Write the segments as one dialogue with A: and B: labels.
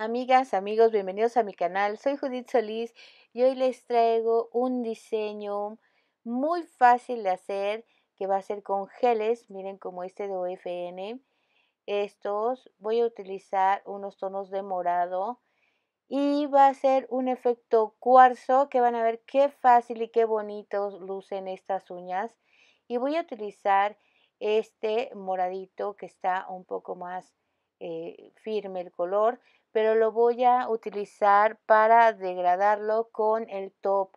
A: amigas, amigos, bienvenidos a mi canal. Soy Judith Solís y hoy les traigo un diseño muy fácil de hacer que va a ser con geles, miren como este de OFN. Estos voy a utilizar unos tonos de morado y va a ser un efecto cuarzo que van a ver qué fácil y qué bonitos lucen estas uñas. Y voy a utilizar este moradito que está un poco más eh, firme el color pero lo voy a utilizar para degradarlo con el top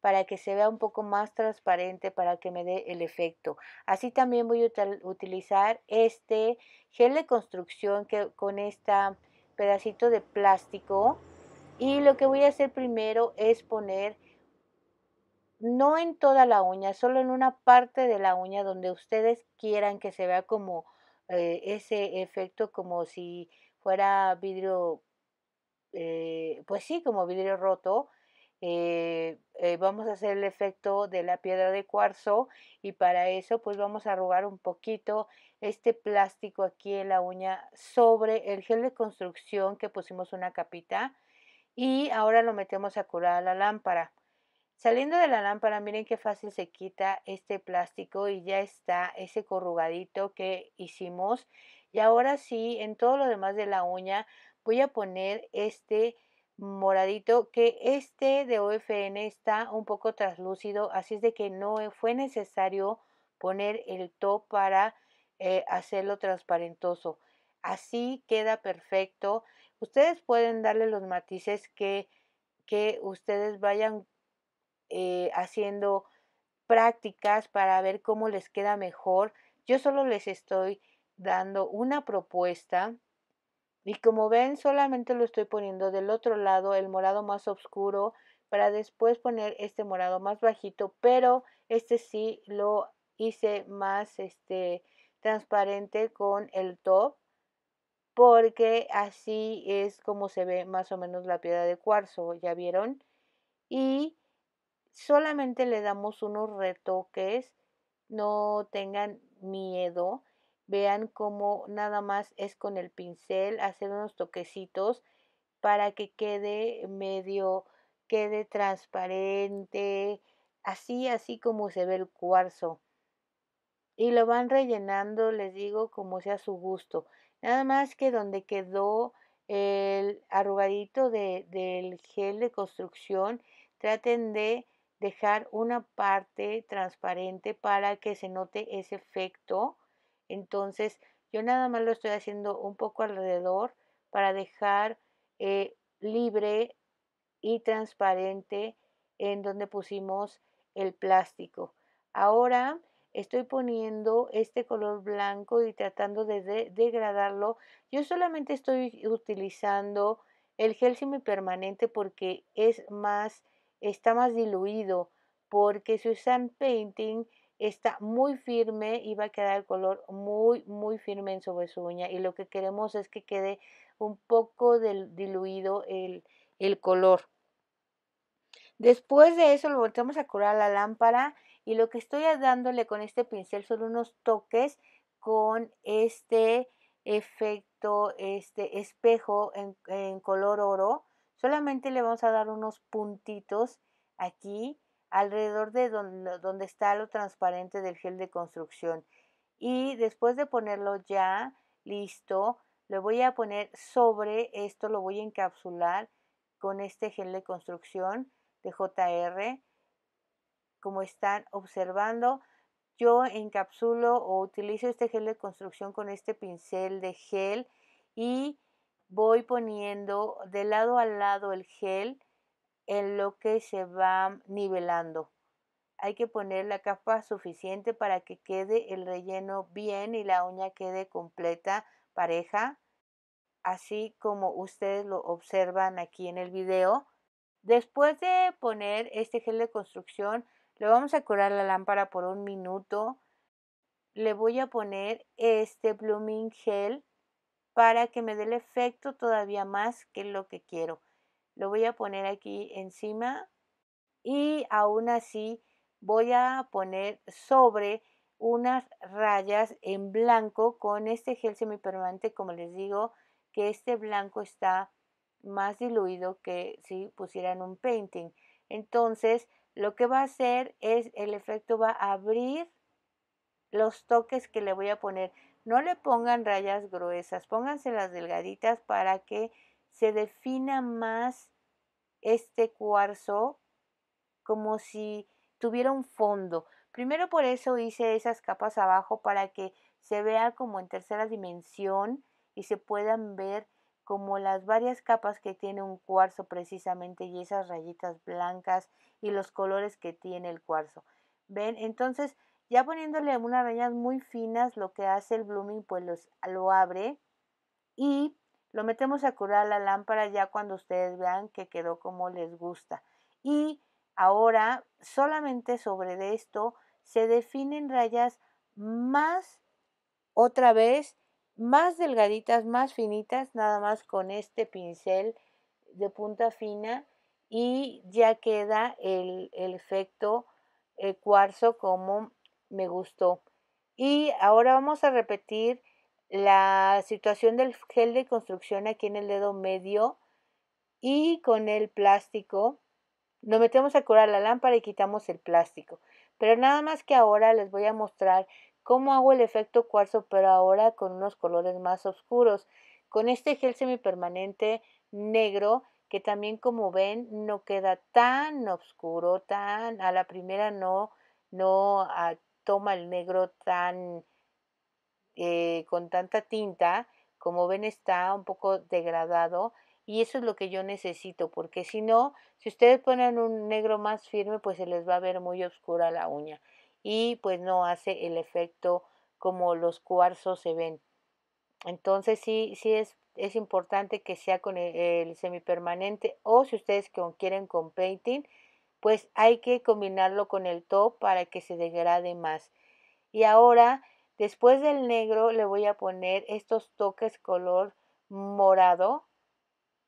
A: para que se vea un poco más transparente, para que me dé el efecto. Así también voy a utilizar este gel de construcción que, con este pedacito de plástico. Y lo que voy a hacer primero es poner, no en toda la uña, solo en una parte de la uña donde ustedes quieran que se vea como eh, ese efecto, como si fuera vidrio, eh, pues sí, como vidrio roto, eh, eh, vamos a hacer el efecto de la piedra de cuarzo y para eso pues vamos a arrugar un poquito este plástico aquí en la uña sobre el gel de construcción que pusimos una capita y ahora lo metemos a curar a la lámpara. Saliendo de la lámpara, miren qué fácil se quita este plástico y ya está ese corrugadito que hicimos. Y ahora sí, en todo lo demás de la uña, voy a poner este moradito que este de OFN está un poco traslúcido así es de que no eh, fue necesario poner el top para eh, hacerlo transparentoso así queda perfecto ustedes pueden darle los matices que, que ustedes vayan eh, haciendo prácticas para ver cómo les queda mejor yo solo les estoy dando una propuesta y como ven solamente lo estoy poniendo del otro lado el morado más oscuro para después poner este morado más bajito pero este sí lo hice más este transparente con el top porque así es como se ve más o menos la piedra de cuarzo ya vieron y solamente le damos unos retoques no tengan miedo Vean cómo nada más es con el pincel hacer unos toquecitos para que quede medio, quede transparente, así, así como se ve el cuarzo. Y lo van rellenando, les digo, como sea su gusto. Nada más que donde quedó el arrugadito del gel de construcción, traten de dejar una parte transparente para que se note ese efecto entonces, yo nada más lo estoy haciendo un poco alrededor para dejar eh, libre y transparente en donde pusimos el plástico. Ahora estoy poniendo este color blanco y tratando de, degradarlo. Yo solamente estoy utilizando el gel semipermanente porque es más, está más diluido. Porque si usan painting está muy firme y va a quedar el color muy, muy firme en sobre su uña. Y lo que queremos es que quede un poco diluido el, color. Después de eso lo volteamos a curar la lámpara y lo que estoy dándole con este pincel son unos toques con este efecto, este espejo en, en color oro. Solamente le vamos a dar unos puntitos aquí alrededor de donde, está lo transparente del gel de construcción. Y después de ponerlo ya listo, lo voy a poner sobre esto, lo voy a encapsular con este gel de construcción de JR. Como están observando, yo encapsulo o utilizo este gel de construcción con este pincel de gel y voy poniendo de lado a lado el gel en lo que se va nivelando. Hay que poner la capa suficiente para que quede el relleno bien y la uña quede completa, pareja, así como ustedes lo observan aquí en el video. Después de poner este gel de construcción, le vamos a curar la lámpara por un minuto. Le voy a poner este blooming gel para que me dé el efecto todavía más que lo que quiero lo voy a poner aquí encima y aún así voy a poner sobre unas rayas en blanco con este gel semipermanente como les digo que este blanco está más diluido que si pusieran un painting entonces lo que va a hacer es el efecto va a abrir los toques que le voy a poner no le pongan rayas gruesas pónganse las delgaditas para que se defina más este cuarzo como si tuviera un fondo. Primero por eso hice esas capas abajo para que se vea como en tercera dimensión y se puedan ver como las varias capas que tiene un cuarzo precisamente y esas rayitas blancas y los colores que tiene el cuarzo. ¿Ven? Entonces, ya poniéndole unas rayas muy finas, lo que hace el blooming, pues los, lo abre y lo metemos a curar la lámpara ya cuando ustedes vean que quedó como les gusta. Y ahora, solamente sobre esto, se definen rayas más, otra vez, más delgaditas, más finitas, nada más con este pincel de punta fina y ya queda el, efecto eh, cuarzo como me gustó. Y ahora vamos a repetir la situación del gel de construcción aquí en el dedo medio y con el plástico. nos metemos a curar la lámpara y quitamos el plástico. Pero nada más que ahora les voy a mostrar cómo hago el efecto cuarzo, pero ahora con unos colores más oscuros. Con este gel semipermanente negro, que también como ven no queda tan oscuro, tan a la primera no, no ah, toma el negro tan eh, con tanta tinta, como ven está un poco degradado y eso es lo que yo necesito porque si no, si ustedes ponen un negro más firme pues se les va a ver muy oscura la uña y pues no hace el efecto como los cuarzos se ven. Entonces sí, sí es, es importante que sea con e, el, semipermanente o si ustedes quieren con painting pues hay que combinarlo con el top para que se degrade más. Y ahora Después del negro le voy a poner estos toques color morado.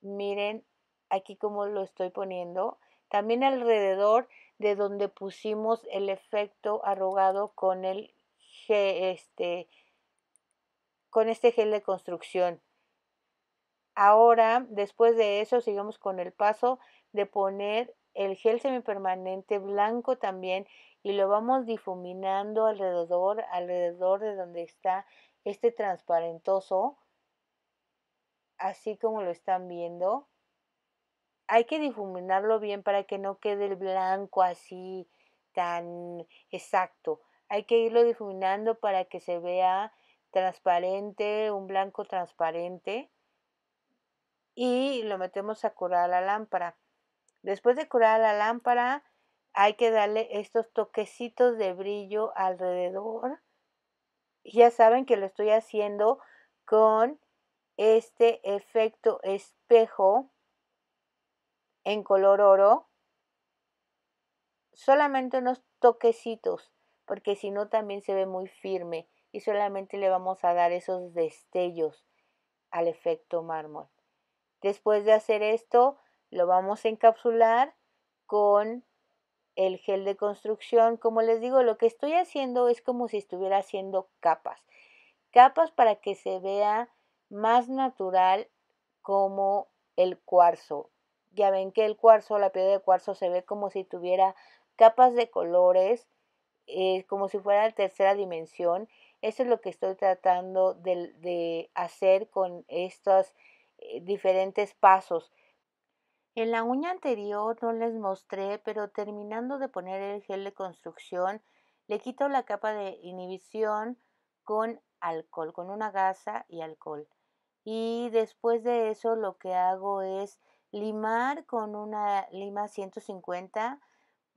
A: Miren aquí cómo lo estoy poniendo. También alrededor de donde pusimos el efecto arrugado con el este con este gel de construcción. Ahora, después de eso, sigamos con el paso de poner el gel semipermanente blanco también y lo vamos difuminando alrededor, alrededor de donde está este transparentoso, así como lo están viendo. Hay que difuminarlo bien para que no quede el blanco así tan exacto. Hay que irlo difuminando para que se vea transparente, un blanco transparente. Y lo metemos a curar la lámpara. Después de curar la lámpara, hay que darle estos toquecitos de brillo alrededor. Ya saben que lo estoy haciendo con este efecto espejo en color oro. Solamente unos toquecitos, porque si no también se ve muy firme y solamente le vamos a dar esos destellos al efecto mármol. Después de hacer esto, lo vamos a encapsular con el gel de construcción. Como les digo, lo que estoy haciendo es como si estuviera haciendo capas. Capas para que se vea más natural como el cuarzo. Ya ven que el cuarzo, la piedra de cuarzo se ve como si tuviera capas de colores, eh, como si fuera de tercera dimensión. Eso es lo que estoy tratando de, hacer con estos eh, diferentes pasos. En la uña anterior no les mostré, pero terminando de poner el gel de construcción, le quito la capa de inhibición con alcohol, con una gasa y alcohol. Y después de eso lo que hago es limar con una lima 150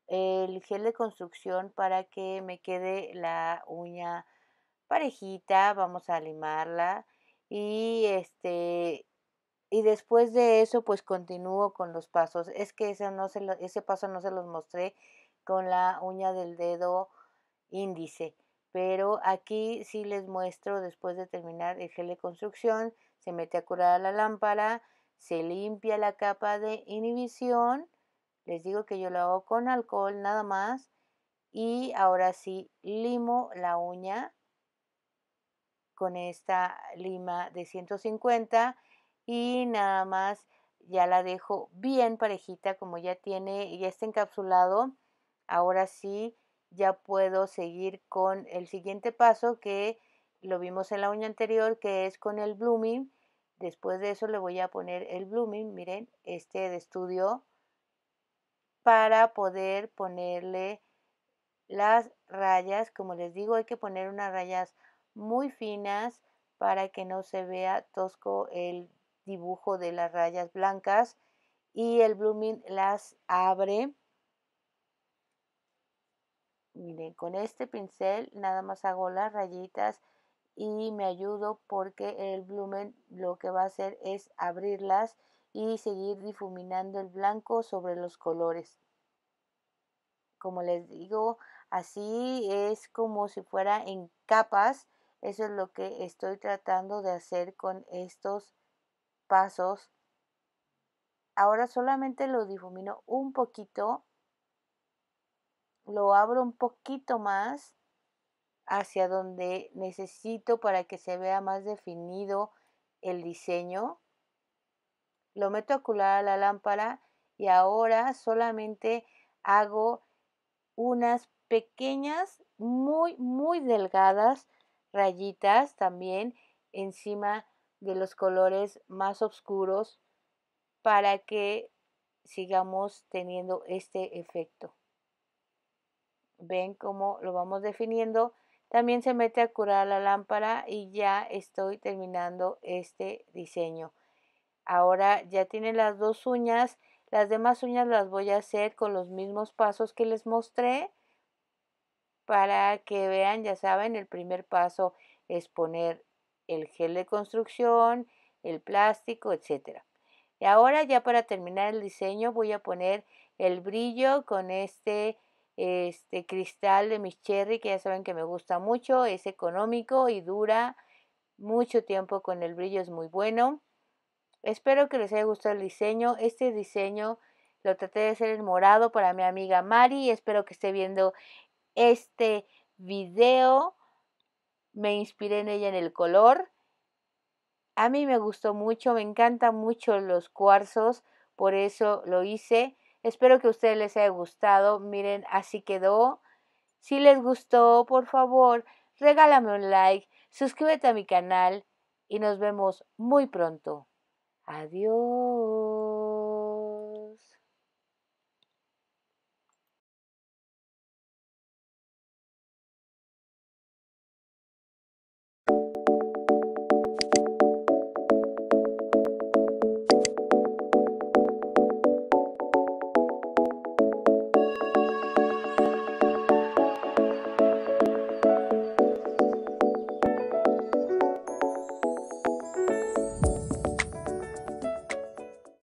A: el gel de construcción para que me quede la uña parejita. Vamos a limarla y este y después de eso pues continúo con los pasos. Es que no ese paso no se los mostré con la uña del dedo índice, pero aquí sí les muestro después de terminar el gel de construcción, se mete a curar la lámpara, se limpia la capa de inhibición, les digo que yo lo hago con alcohol nada más y ahora sí limo la uña con esta lima de 150 y nada más ya la dejo bien parejita como ya tiene, ya está encapsulado. Ahora sí, ya puedo seguir con el siguiente paso que lo vimos en la uña anterior, que es con el blooming. Después de eso le voy a poner el blooming, miren, este de estudio, para poder ponerle las rayas. Como les digo, hay que poner unas rayas muy finas para que no se vea tosco el dibujo de las rayas blancas y el blooming las abre. Miren, con este pincel nada más hago las rayitas y me ayudo porque el blooming lo que va a hacer es abrirlas y seguir difuminando el blanco sobre los colores. Como les digo, así es como si fuera en capas. Eso es lo que estoy tratando de hacer con estos pasos. Ahora solamente lo difumino un poquito. Lo abro un poquito más hacia donde necesito para que se vea más definido el diseño. Lo meto a colar a la lámpara y ahora solamente hago unas pequeñas, muy, muy delgadas rayitas también encima de los colores más oscuros para que sigamos teniendo este efecto. Ven cómo lo vamos definiendo. También se mete a curar la lámpara y ya estoy terminando este diseño. Ahora ya tiene las dos uñas. Las demás uñas las voy a hacer con los mismos pasos que les mostré para que vean, ya saben, el primer paso es poner el gel de construcción, el plástico, etc. Y ahora ya para terminar el diseño voy a poner el brillo con este, este cristal de mis cherry que ya saben que me gusta mucho, es económico y dura mucho tiempo con el brillo, es muy bueno. Espero que les haya gustado el diseño. Este diseño lo traté de hacer en morado para mi amiga Mari. Espero que esté viendo este video me inspiré en ella en el color. A mí me gustó mucho, me encantan mucho los cuarzos, por eso lo hice. Espero que a ustedes les haya gustado. Miren, así quedó. Si les gustó, por favor, regálame un like, suscríbete a mi canal y nos vemos muy pronto. Adiós.